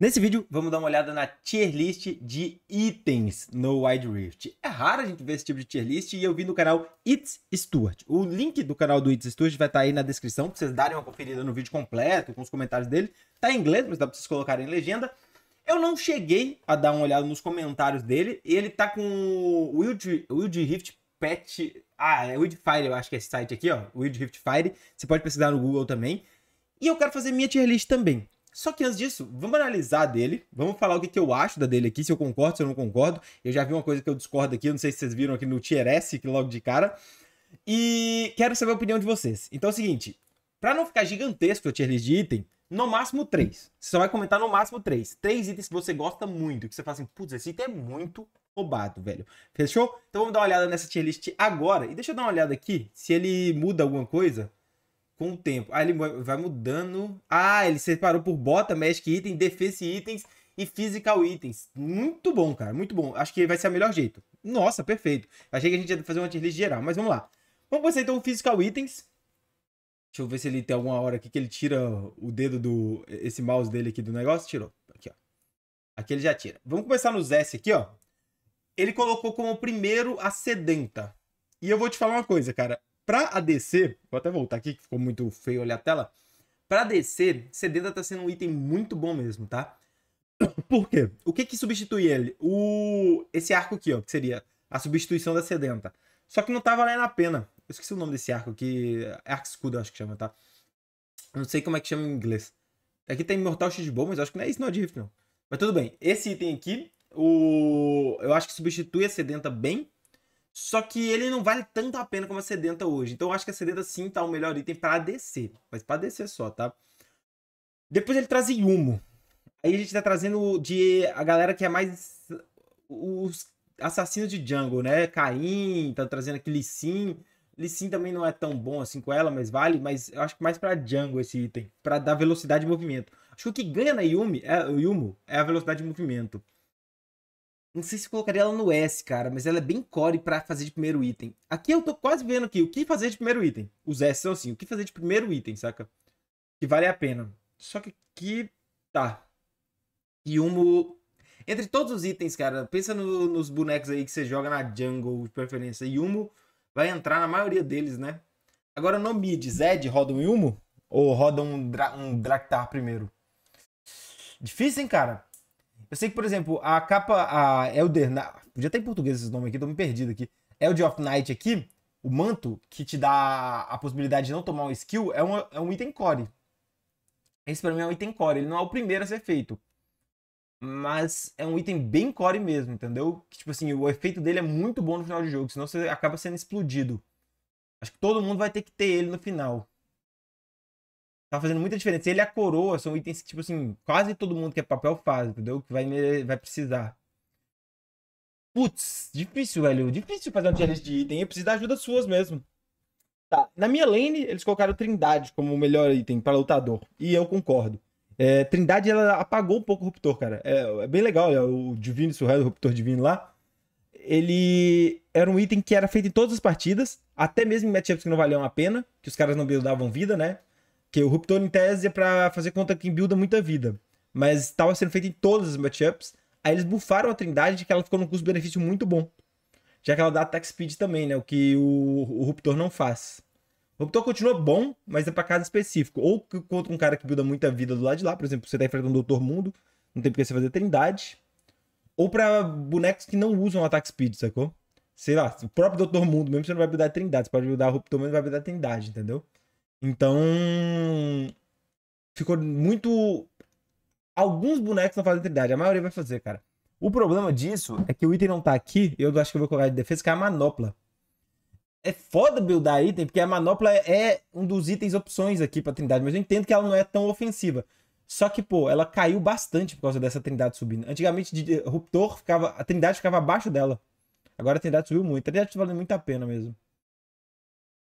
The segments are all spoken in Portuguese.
Nesse vídeo, vamos dar uma olhada na tier list de itens no Wide Rift. É raro a gente ver esse tipo de tier list e eu vi no canal It's Stuart. O link do canal do It's Stuart vai estar tá aí na descrição para vocês darem uma conferida no vídeo completo, com os comentários dele. Tá em inglês, mas dá para vocês colocarem em legenda. Eu não cheguei a dar uma olhada nos comentários dele ele tá com o Wild, Wild Rift Pet... Ah, é Wild Fire, eu acho que é esse site aqui, ó. Wild Rift Fire. Você pode pesquisar no Google também. E eu quero fazer minha tier list também. Só que antes disso, vamos analisar dele, vamos falar o que, que eu acho da dele aqui, se eu concordo, se eu não concordo. Eu já vi uma coisa que eu discordo aqui, não sei se vocês viram aqui no Tier S, que logo de cara. E quero saber a opinião de vocês. Então é o seguinte, para não ficar gigantesco o tier list de item, no máximo três. Você só vai comentar no máximo três. Três itens que você gosta muito, que você fala assim, putz, esse item é muito roubado, velho. Fechou? Então vamos dar uma olhada nessa tier list agora. E deixa eu dar uma olhada aqui se ele muda alguma coisa com o tempo. Ah, ele vai mudando. Ah, ele separou por bota, magic item, defense itens e physical itens. Muito bom, cara, muito bom. Acho que vai ser o melhor jeito. Nossa, perfeito. Achei que a gente ia fazer uma tier list geral, mas vamos lá. Vamos começar então o physical itens. Deixa eu ver se ele tem alguma hora aqui que ele tira o dedo do... Esse mouse dele aqui do negócio. Tirou. Aqui, ó. Aqui ele já tira. Vamos começar no S aqui, ó. Ele colocou como primeiro a sedenta. E eu vou te falar uma coisa, cara. Pra ADC, vou até voltar aqui, que ficou muito feio olhar a tela. Pra ADC, Sedenta tá sendo um item muito bom mesmo, tá? Por quê? O que que substitui ele? O... Esse arco aqui, ó, que seria a substituição da Sedenta. Só que não tá valendo a pena. Eu esqueci o nome desse arco aqui. É arco escudo, acho que chama, tá? Não sei como é que chama em inglês. Aqui tá Imortal Shield Bow, mas acho que não é isso é Drift, não. Mas tudo bem. Esse item aqui, o... eu acho que substitui a Sedenta bem. Só que ele não vale tanto a pena como a Sedenta hoje. Então eu acho que a Sedenta sim tá o melhor item para descer. Mas para descer só, tá? Depois ele traz Yumo. Aí a gente tá trazendo de a galera que é mais os assassinos de jungle, né? Caim, tá trazendo aqui sim Lissin também não é tão bom assim com ela, mas vale. Mas eu acho que mais pra jungle esse item. para dar velocidade de movimento. Acho que o que ganha na Yumi, é, Yumo é a velocidade de movimento. Não sei se colocaria ela no S, cara, mas ela é bem core para fazer de primeiro item. Aqui eu tô quase vendo aqui o que fazer de primeiro item. Os S são assim, o que fazer de primeiro item, saca? Que vale a pena. Só que aqui, tá. Yumo... Entre todos os itens, cara, pensa no, nos bonecos aí que você joga na jungle, de preferência. Yumo vai entrar na maioria deles, né? Agora no mid, Zed roda um Yumo? Ou roda um, Dra um Draktar primeiro? Difícil, hein, cara? Eu sei que, por exemplo, a capa, a Elder Podia ter em português esse nome aqui, tô me perdido aqui. Elder of Night aqui, o manto que te dá a possibilidade de não tomar um skill, é um, é um item core. Esse pra mim é um item core, ele não é o primeiro a ser feito. Mas é um item bem core mesmo, entendeu? Que, tipo assim, o efeito dele é muito bom no final de jogo, senão você acaba sendo explodido. Acho que todo mundo vai ter que ter ele no final tá fazendo muita diferença. Ele e é a coroa são itens que, tipo assim, quase todo mundo que é papel faz, entendeu? Que vai, vai precisar. Putz, difícil, velho. Difícil fazer um tier list de item. Eu preciso da ajuda suas mesmo. Tá. Na minha lane, eles colocaram Trindade como o melhor item para lutador. E eu concordo. É, Trindade, ela apagou um pouco o Ruptor, cara. É, é bem legal, olha, é o Divino Surreal, o Ruptor Divino lá. Ele era um item que era feito em todas as partidas, até mesmo em matchups que não valiam a pena, que os caras não davam vida, né? Que o Ruptor, em tese, é pra fazer conta que builda muita vida. Mas estava sendo feito em todas as matchups. Aí eles bufaram a Trindade, que ela ficou num custo-benefício muito bom. Já que ela dá attack speed também, né? O que o, o Ruptor não faz. O Ruptor continua bom, mas é pra casa específico. Ou contra um cara que builda muita vida do lado de lá. Por exemplo, você tá enfrentando o Doutor Mundo. Não tem porque você fazer Trindade. Ou pra bonecos que não usam Attack speed, sacou? Sei lá, o próprio Doutor Mundo mesmo, você não vai buildar Trindade. Você pode buildar Ruptor, mas não vai buildar Trindade, entendeu? Então. Ficou muito. Alguns bonecos não fazem trindade a maioria vai fazer, cara. O problema disso é que o item não tá aqui, eu acho que eu vou colocar de defesa, que é a manopla. É foda buildar item, porque a manopla é um dos itens opções aqui pra Trindade, mas eu entendo que ela não é tão ofensiva. Só que, pô, ela caiu bastante por causa dessa Trindade subindo. Antigamente, de Ruptor, ficava, a Trindade ficava abaixo dela. Agora a Trindade subiu muito. A Trindade tá valendo muito a pena mesmo.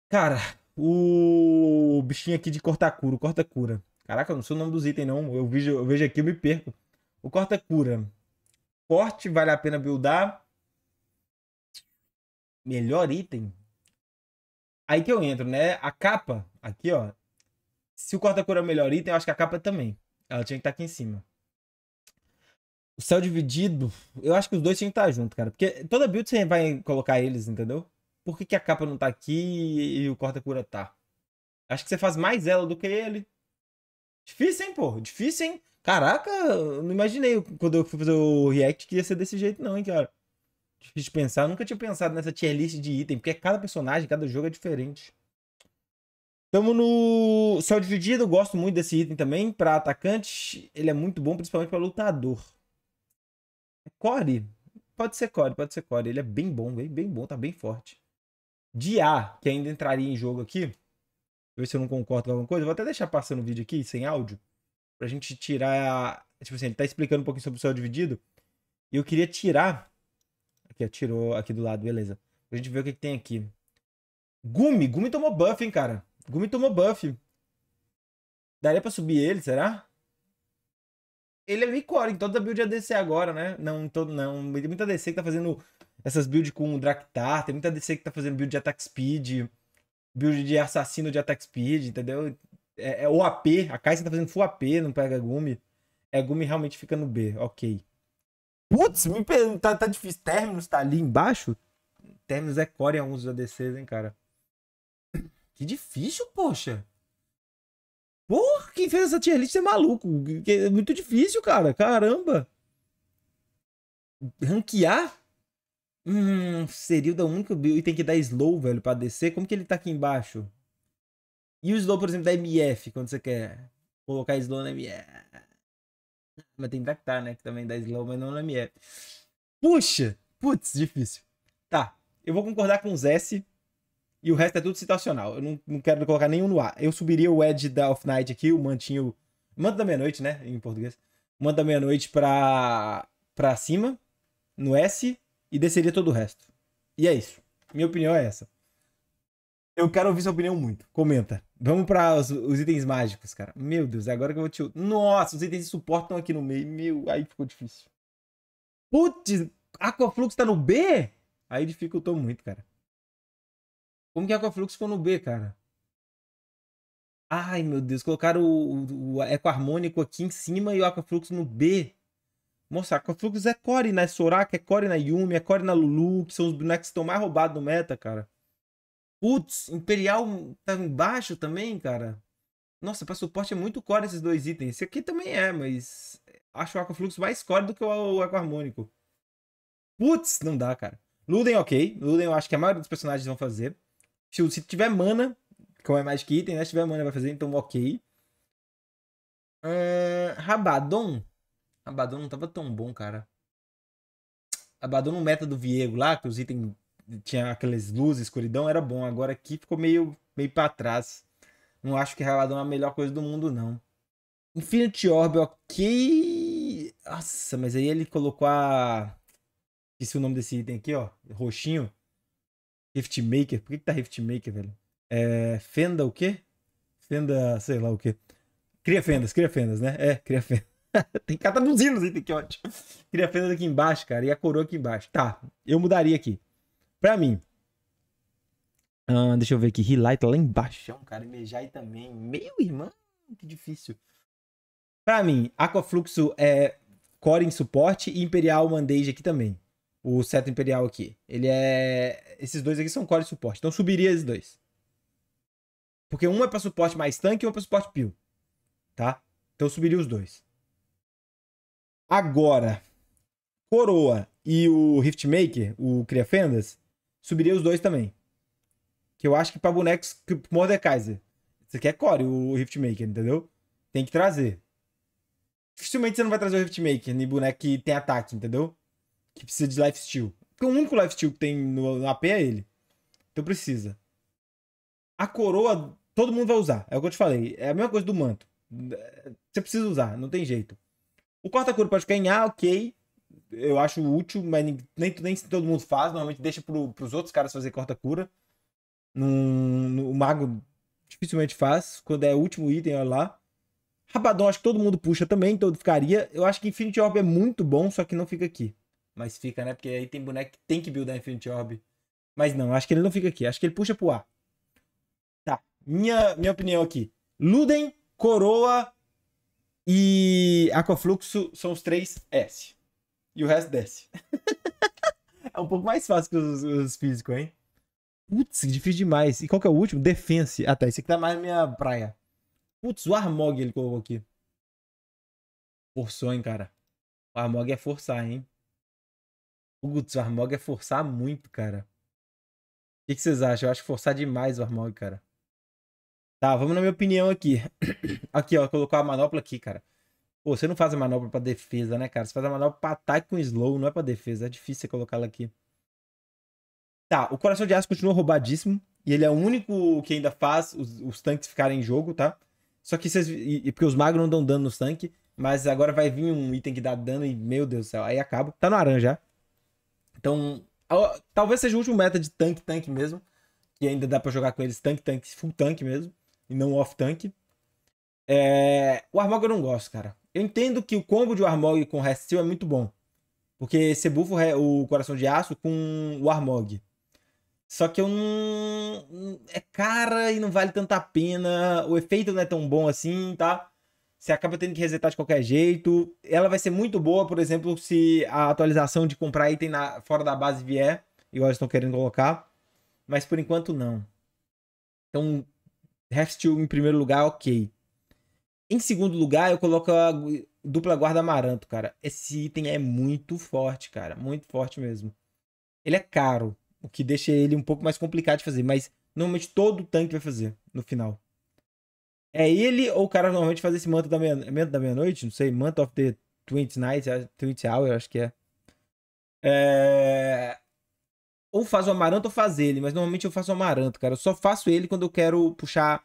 Cara, o bichinho aqui de corta-cura, corta-cura. Caraca, não sei o nome dos itens, não. Eu vejo, eu vejo aqui, eu me perco. O corta-cura. Forte, vale a pena buildar. Melhor item. Aí que eu entro, né? A capa, aqui, ó. Se o corta-cura é o melhor item, eu acho que a capa também. Ela tinha que estar tá aqui em cima. O céu dividido, eu acho que os dois tinham que estar tá junto, cara. Porque toda build você vai colocar eles, entendeu? por que, que a capa não tá aqui e o corta-cura tá? Acho que você faz mais ela do que ele. Difícil, hein, pô? Difícil, hein? Caraca, não imaginei quando eu fui fazer o react que ia ser desse jeito, não, hein, cara. Difícil de pensar. Eu nunca tinha pensado nessa tier list de item, porque cada personagem, cada jogo é diferente. Tamo no céu dividido, eu gosto muito desse item também. Pra atacante, ele é muito bom, principalmente pra lutador. É core? Pode ser Core, pode ser Core. Ele é bem bom, bem, bem bom, tá bem forte de A, que ainda entraria em jogo aqui, ver se eu não concordo com alguma coisa, vou até deixar passando o vídeo aqui, sem áudio, pra gente tirar. Tipo assim, ele tá explicando um pouquinho sobre o céu dividido. E eu queria tirar. Aqui, tirou aqui do lado, beleza. Pra gente ver o que, que tem aqui. Gumi, Gumi tomou buff, hein, cara. Gumi tomou buff. Daria pra subir ele, será? Ele é Micore, então toda tá build é ADC agora, né? Não, todo, então, não. Tem muita ADC que tá fazendo essas builds com Draktar, tem muita DC que tá fazendo build de attack speed, build de assassino de attack speed, entendeu? É, é o AP, a Kai'Sa tá fazendo full AP, não pega Gumi. É, Gumi realmente fica no B, ok. Putz, me tá, tá difícil. Terminus tá ali embaixo? Terminus é core em alguns da hein, cara? Que difícil, poxa. Porra, quem fez essa tier list é maluco. É muito difícil, cara. Caramba. Ranquear Hum, seria o da única build. E tem que dar slow, velho, pra descer. Como que ele tá aqui embaixo? E o slow, por exemplo, da MF, quando você quer colocar slow na MF. Mas tem Dactar, tá, né? Que também dá slow, mas não na MF. Puxa! Putz, difícil. Tá, eu vou concordar com os S. E o resto é tudo situacional. Eu não, não quero colocar nenhum no a Eu subiria o Edge da Off Night aqui, o mantinho. Manto da meia-noite, né? Em português. Manto da meia-noite pra, pra cima, no S e desceria todo o resto. E é isso. Minha opinião é essa. Eu quero ouvir sua opinião muito. Comenta. Vamos para os, os, itens mágicos, cara. Meu Deus, é agora que eu vou te. Nossa, os itens de suporte estão aqui no meio. Meu, aí ficou difícil. Putz, Aquaflux tá no B? Aí dificultou muito, cara. Como que Aquaflux ficou no B, cara? Ai, meu Deus, colocaram o, o, o eco harmônico aqui em cima e o Aquaflux no B. Mostrar. Conflux é core na Soraka, é core na Yumi, é core na Lulu, que são os bonecos que estão mais roubados no meta, cara. Putz, Imperial tá embaixo também, cara. Nossa, pra suporte é muito core esses dois itens. Esse aqui também é, mas acho o Aquafluxo mais core do que o Aqua Harmônico. Putz, não dá, cara. Luden, ok. Luden eu acho que a maioria dos personagens vão fazer. Se, se tiver mana, como é mais que item, né? Se tiver mana vai fazer, então ok. Uh, Rabadon. Abaddon não tava tão bom, cara. Abaddon no meta do Viego lá, que os itens tinha aquelas luzes, escuridão, era bom. Agora aqui ficou meio, meio pra trás. Não acho que Abaddon é a melhor coisa do mundo, não. Infinity Orb, ok. Nossa, mas aí ele colocou a. Esqueci o nome desse item aqui, ó. Roxinho. Rift Maker. Por que, que tá Rift Maker, velho? É. Fenda o quê? Fenda, sei lá o quê. Cria fendas, cria fendas, né? É, cria fendas. tem que catar nos que ótimo. Queria a fenda aqui embaixo, cara, e a coroa aqui embaixo. Tá, eu mudaria aqui. Pra mim. Uh, deixa eu ver aqui. Relight lá embaixo. É cara, Mejai também. Meu irmão, que difícil. Pra mim, Aquafluxo é Core em suporte e Imperial Mandage aqui também. O Seto Imperial aqui. Ele é. Esses dois aqui são Core e suporte. Então subiria esses dois. Porque um é pra suporte mais tanque e um é pra suporte peel. Tá? Então subiria os dois. Agora, Coroa e o Riftmaker, o fendas subiria os dois também. Que eu acho que para bonecos que Mordekaiser. Você quer é core o Riftmaker, entendeu? Tem que trazer. Dificilmente você não vai trazer o Riftmaker nem boneco que tem ataque, entendeu? Que precisa de lifesteal. Porque o único lifesteal que tem no AP é ele. Então precisa. A coroa, todo mundo vai usar. É o que eu te falei. É a mesma coisa do manto. É, você precisa usar, não tem jeito. O corta-cura pode ganhar, ok. Eu acho útil, mas nem, nem, nem todo mundo faz. Normalmente deixa para pros outros caras fazer corta-cura. O mago dificilmente faz. Quando é o último item, olha lá. Rabadon, acho que todo mundo puxa também, Todo ficaria. Eu acho que Infinity Orb é muito bom, só que não fica aqui. Mas fica, né? Porque aí tem boneco que tem que buildar Infinity Orb. Mas não, acho que ele não fica aqui. Acho que ele puxa pro A. Tá. Minha, minha opinião aqui. Luden, Coroa, e aquafluxo são os três S. E o resto desce. é um pouco mais fácil que os, os físicos, hein? Putz, difícil demais. E qual que é o último? Defense. Ah, tá. Esse aqui tá mais na minha praia. Putz, o Armog ele colocou aqui. Forçou, hein, cara. O Armog é forçar, hein? Putz, o Armog é forçar muito, cara. O que, que vocês acham? Eu acho forçar demais o Armog, cara. Tá, vamos na minha opinião aqui. aqui, ó, colocou a manopla aqui, cara. Pô, você não faz a manopla pra defesa, né, cara? Você faz a manopla pra ataque com slow, não é pra defesa. É difícil você colocá-la aqui. Tá, o Coração de Aço continua roubadíssimo. E ele é o único que ainda faz os, os tanques ficarem em jogo, tá? Só que vocês... E, porque os magos não dão dano nos tanques. Mas agora vai vir um item que dá dano e, meu Deus do céu, aí acaba. Tá no aranha já. Então, talvez seja o último meta de tanque-tanque mesmo. Que ainda dá pra jogar com eles tanque-tanque, full tanque mesmo e não off-tank. É... O Armog eu não gosto, cara. Eu entendo que o combo de Armog com Restil é muito bom. Porque você buffa é o Coração de Aço com o Armog. Só que eu não. É cara e não vale tanta pena. O efeito não é tão bom assim, tá? Você acaba tendo que resetar de qualquer jeito. Ela vai ser muito boa, por exemplo, se a atualização de comprar item na... fora da base vier, igual eles estão querendo colocar. Mas por enquanto não. Então, Half em primeiro lugar, ok. Em segundo lugar, eu coloco a dupla guarda Amaranto, cara. Esse item é muito forte, cara. Muito forte mesmo. Ele é caro, o que deixa ele um pouco mais complicado de fazer, mas normalmente todo tanque vai fazer no final. É ele ou o cara normalmente fazer esse manto da meia-noite, meia não sei, manto of the 20 Nights, 20 Hour, acho que é. É ou faço o amaranto ou faz ele, mas normalmente eu faço o amaranto, cara. Eu só faço ele quando eu quero puxar.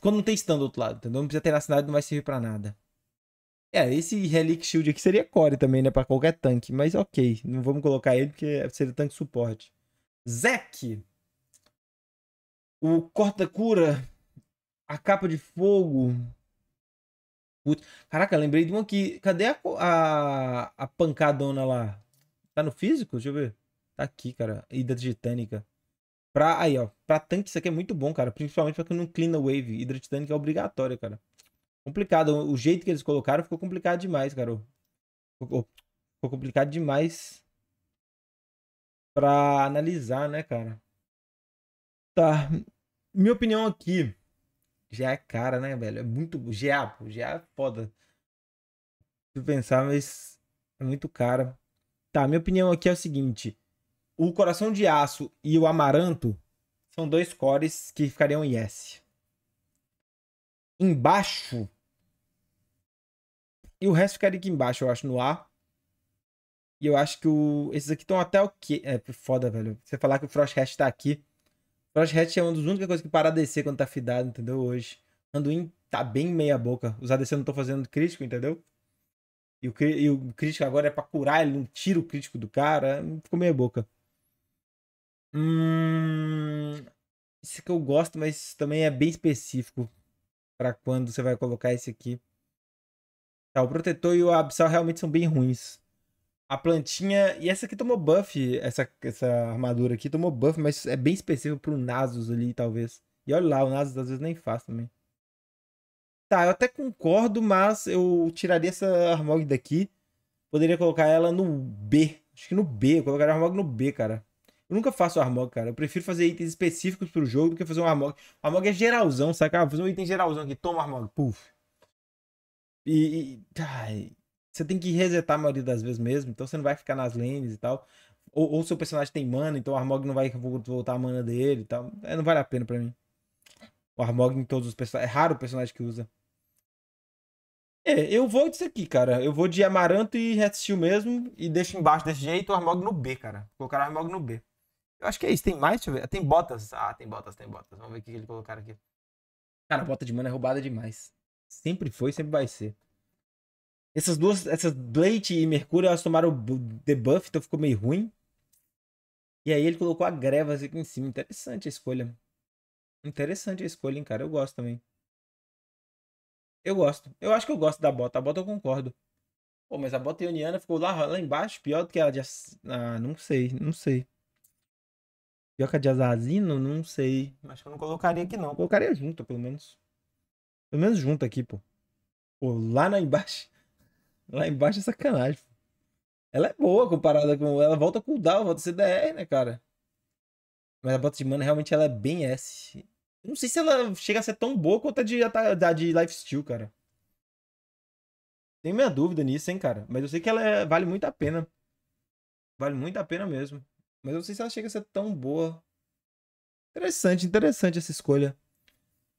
Quando não tem stand do outro lado, entendeu? Não precisa ter cidade, não vai servir pra nada. É, esse Relic Shield aqui seria core também, né? Pra qualquer tanque, mas ok. Não vamos colocar ele porque seria tanque suporte. Zek! O corta-cura. A capa de fogo. Putz. Caraca, lembrei de um aqui. Cadê a, a, a pancadona lá? Tá no físico? Deixa eu ver. Tá aqui, cara. Hidra titânica. Pra, aí, ó. Pra tanque isso aqui é muito bom, cara. Principalmente pra quem não clean a wave. Hidra titânica é obrigatória, cara. Complicado. O jeito que eles colocaram ficou complicado demais, cara. Ficou, complicado demais pra analisar, né, cara? Tá. Minha opinião aqui. já é cara, né, velho? É muito. GA, é, pô. GA é foda. Se pensar, mas é muito cara. Tá, minha opinião aqui é o seguinte o Coração de Aço e o Amaranto são dois cores que ficariam em S. Embaixo. E o resto ficaria aqui embaixo, eu acho, no A. E eu acho que o... esses aqui estão até o quê? É foda, velho. Você falar que o frost hatch tá aqui. frost hatch é uma das únicas coisas que para a DC quando tá fidado, entendeu? Hoje. Anduin tá bem meia boca. Os ADC não estão fazendo crítico, entendeu? E o, e o crítico agora é pra curar, ele não tira o crítico do cara. Ficou meia boca. Hum, esse que eu gosto, mas também é bem específico para quando você vai colocar esse aqui. Tá, o protetor e o absal realmente são bem ruins. A plantinha. E essa aqui tomou buff. Essa, essa armadura aqui tomou buff, mas é bem específico pro Nasus ali, talvez. E olha lá, o Nasus às vezes nem faz também. Tá, eu até concordo, mas eu tiraria essa Armog daqui. Poderia colocar ela no B. Acho que no B. Eu colocaria a Armog no B, cara. Eu nunca faço armog, cara. Eu prefiro fazer itens específicos pro jogo do que fazer um armog. O armog é geralzão, saca? Ah, vou fazer um item geralzão aqui. Toma armog. Puf. E, e ai, você tem que resetar a maioria das vezes mesmo. Então você não vai ficar nas lanes e tal. Ou, ou seu personagem tem mana, então o armog não vai voltar a mana dele e tal. É, não vale a pena pra mim. O armog em todos os personagens. É raro o personagem que usa. É, eu vou disso aqui, cara. Eu vou de Amaranto e Red Steel mesmo e deixo embaixo desse jeito o Armog no B, cara. Colocar o Armog no B. Eu acho que é isso. Tem mais? Deixa eu ver. Tem botas. Ah, tem botas, tem botas. Vamos ver o que ele colocaram aqui. Cara, bota de mana é roubada demais. Sempre foi, sempre vai ser. Essas duas, essas Blade e Mercúrio, elas tomaram o debuff, então ficou meio ruim. E aí ele colocou a Grevas aqui em cima. Interessante a escolha. Interessante a escolha, hein, cara. Eu gosto também. Eu gosto. Eu acho que eu gosto da bota. A bota eu concordo. Pô, mas a bota ioniana ficou lá, lá embaixo, pior do que a de... Ah, não sei, não sei. Yoka de Azazino, não sei. Acho que eu não colocaria aqui, não. colocaria junto, pelo menos. Pelo menos junto aqui, pô. Pô, lá na embaixo. Lá embaixo é sacanagem, pô. Ela é boa comparada com. Ela volta com o Down, volta CDR, né, cara? Mas a bota de mana realmente ela é bem S. Não sei se ela chega a ser tão boa quanto a de, a de Lifesteal, cara. Tenho minha dúvida nisso, hein, cara. Mas eu sei que ela é... vale muito a pena. Vale muito a pena mesmo. Mas eu não sei se ela chega a ser tão boa. Interessante, interessante essa escolha.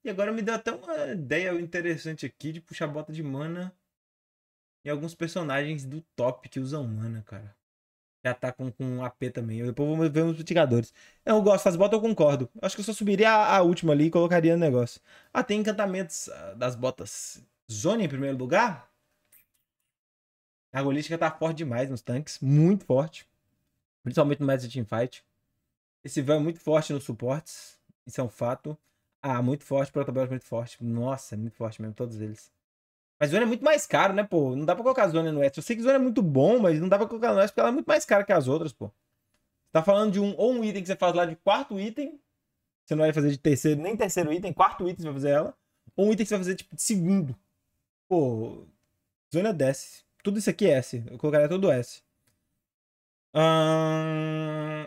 E agora me deu até uma ideia interessante aqui de puxar bota de mana em alguns personagens do top que usam mana, cara. Já tá com, com AP também. Eu depois vamos ver os mitigadores. Eu gosto, das botas eu concordo. Acho que eu só subiria a, a última ali e colocaria no negócio. Ah, tem encantamentos ah, das botas. Zone em primeiro lugar? A golística tá forte demais nos tanques. Muito forte principalmente no Magic Team Fight. Esse vai é muito forte nos suportes, isso é um fato. Ah, muito forte, Protobolt muito forte. Nossa, muito forte mesmo, todos eles. Mas Zona é muito mais caro, né, pô? Não dá pra colocar Zona no S. Eu sei que Zona é muito bom, mas não dá pra colocar no S porque ela é muito mais cara que as outras, pô. Tá falando de um ou um item que você faz lá de quarto item. Você não vai fazer de terceiro, nem terceiro item, quarto item você vai fazer ela. Ou um item que você vai fazer, tipo, de segundo. Pô, Zona é desce. Tudo isso aqui é S. Eu colocaria todo S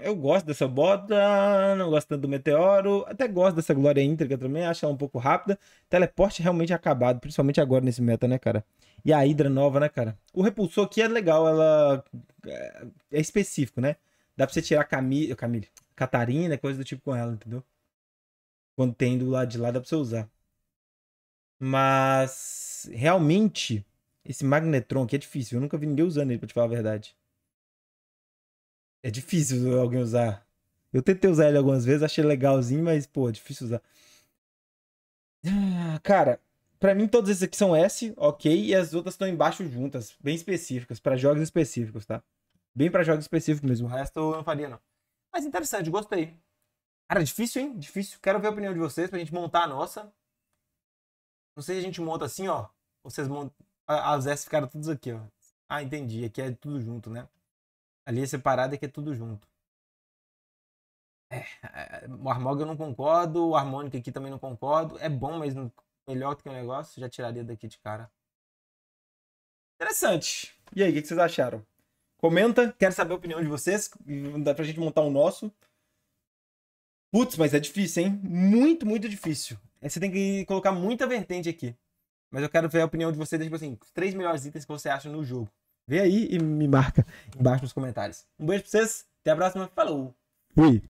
eu gosto dessa bota, não gosto tanto do meteoro, até gosto dessa glória íntrica também, acho ela um pouco rápida. Teleporte realmente acabado, principalmente agora nesse meta, né, cara? E a hidra nova, né, cara? O repulsor aqui é legal, ela é, é específico, né? Dá pra você tirar Camille, Camille, Catarina, coisa do tipo com ela, entendeu? Quando tem do lado de lá, dá pra você usar. Mas realmente, esse Magnetron aqui é difícil. Eu nunca vi ninguém usando ele, pra te falar a verdade é difícil alguém usar. Eu tentei usar ele algumas vezes, achei legalzinho, mas, pô, é difícil usar. Ah, cara, para mim todos esses aqui são S, ok, e as outras estão embaixo juntas, bem específicas, para jogos específicos, tá? Bem para jogos específicos mesmo, o resto eu não faria não. Mas interessante, gostei. Cara, difícil, hein? Difícil. Quero ver a opinião de vocês pra gente montar a nossa. Não sei se a gente monta assim, ó. Vocês montam. As S ficaram todas aqui, ó. Ah, entendi. Aqui é tudo junto, né? Ali é separado é que é tudo junto. É, o Armog eu não concordo, o harmônico aqui também não concordo. É bom, mas melhor do que o negócio, já tiraria daqui de cara. Interessante. E aí, o que, vocês acharam? Comenta, quero saber a opinião de vocês. Dá pra gente montar o nosso. Putz, mas é difícil, hein? Muito, muito difícil. É, você tem que colocar muita vertente aqui. Mas eu quero ver a opinião de vocês, tipo assim, os três melhores itens que você acha no jogo. Vê aí e me marca embaixo nos comentários. Um beijo pra vocês, até a próxima, falou! Fui!